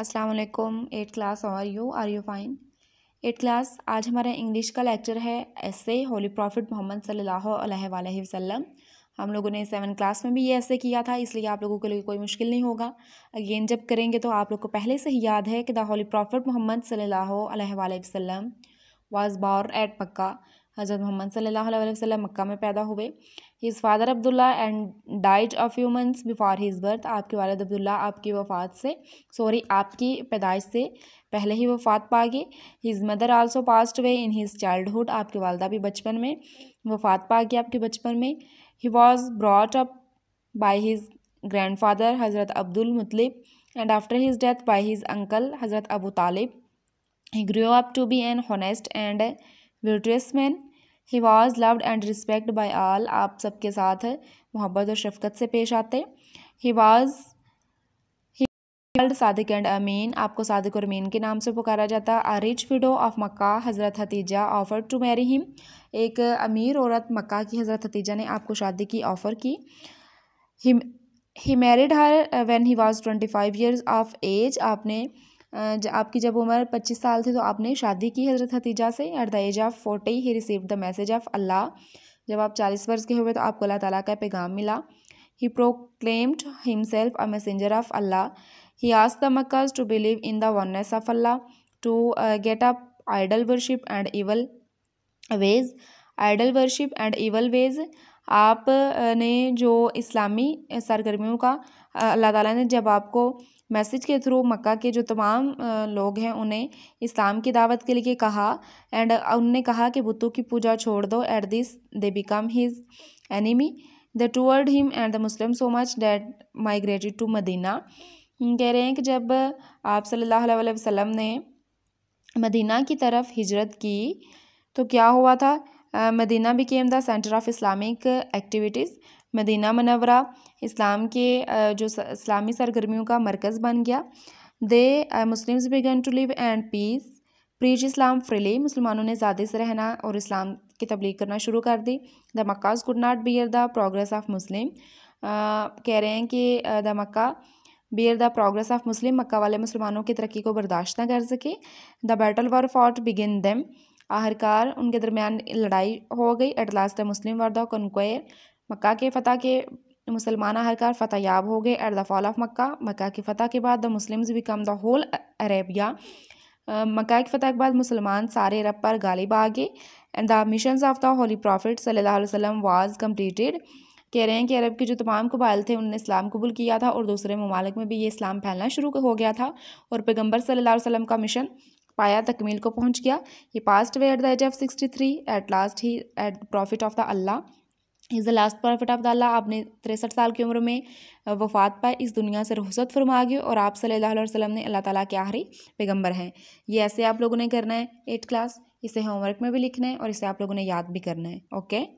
असलकुम eight class और you are you fine eight class आज हमारा इंग्लिश का लेक्चर है ऐसे होली प्रॉफिट मोहम्मद सल्ला अलैहि हम लोगों ने सेवन क्लास में भी ये ऐसे किया था इसलिए आप लोगों के लिए कोई मुश्किल नहीं होगा अगेन जब करेंगे तो आप लोग को पहले से ही याद है कि द होली प्रॉफिट मोहम्मद सल्लल्लाहु अलैहि वाज बॉर्न एट मक्का हज़रत मोहम्मद सल्ला अलैहि मक्का में पैदा हुए his father Abdullah and died a few months before his birth आपके वालद अब्दुल्ला आपकी वफ़ात से सॉरी आपकी पैदाइश से पहले ही वफ़ात पा गए his mother also passed away in his childhood आपके वालदा भी बचपन में वफ़ात पा गए आपके बचपन में ही was brought up by his grand father Abdul Muttalib and after his death by his uncle हज़रत Abu Talib he grow up to be an honest and विट्रियस man he was loved and respect by all आप सबके साथ मोहब्बत और शफकत से पेश आते he was Sadiq and Amin आपको सादिक और अमीन के नाम से पुकारा जाता आ रिच विडो ऑफ मक्का हज़रत Khadija offer to marry him एक अमीर औरत मक्का की हज़रत हतीजा ने आपको शादी की ऑफ़र की he married her when he was twenty five years of age आपने आपकी जब उम्र पच्चीस साल थी तो आपने शादी की हज़रत हतीजा से at the age of forty he receive the message of Allah जब आप चालीस वर्ष के हुए तो आपको अल्लाह ताला का पैगाम मिला he proclaimed himself a messenger of Allah he आस the Meccans to believe in the oneness of Allah to get up idol worship and evil ways idol worship and evil ways आप ने जो इस्लामी सरगर्मियों का अल्लाह ताला ने जब आपको मैसेज के थ्रू मक्का के जो तमाम लोग हैं उन्हें इस्लाम की दावत के लिए कहा एंड उनने कहा कि बुतों की पूजा छोड़ दो at this they become his enemy they tortured him and the Muslim so much that migrated to Medina कह रहे हैं कि जब आप सल्लल्लाहु अलैहि वसल्लम ने मदीना की तरफ हिजरत की तो क्या हुआ था Medina became the centre of Islamic activities Medina मनवरा इस्लाम के जो इस्लामी सरगर्मियों का मरकज़ बन गया the Muslims began to live and peace preach Islam freely मुसलमानों ने ज़्यादा से रहना और इस्लाम की तबलीग करना शुरू कर दी the Meccans could not bear the progress of Muslim कह रहे हैं कि the Mecca bear the progress of Muslim मक्का वाले मुसलमानों की तरक्की को बर्दाश्त ना कर सके the battle were fought between them आखिरकार उनके दरमियान लड़ाई हो गई द मुस्लिम वर्दा कनकोए मक्का के फतह के मुसलमान आखिरकार फतह याब हो गए at the fall of Mecca मक्का की फतह के बाद the Muslim become the whole Arabia मक्का की फतह के बाद मुसलमान सारे अरब पर गालिब आ गए and the mission of the holy prophet सल्ला वसलम वाज कम्प्लीटेड कह रहे हैं कि अरब के जो तमाम कबाइल थे उन्होंने इस्लाम कबूल किया था और दूसरे ममालिक में भी ये इस्लाम फैलना शुरू हो गया था और पैगम्बर सल्ला वसलम का मिशन पाया तकमील को पहुँच गया he passed away at the age of sixty three at last he at prophet of the Allah is the last prophet of the Allah आपने तिरसठ साल की उम्र में वफ़ात पाए इस दुनिया से रुसत फरमा गए और आप सल्लल्लाहु अलैहि वसल्लम ने अल्लाह ताला के आखिरी पैगम्बर हैं ये ऐसे आप लोगों ने करना है एट क्लास इसे होमवर्क में भी लिखना है और इसे आप लोगों ने याद भी करना है ओके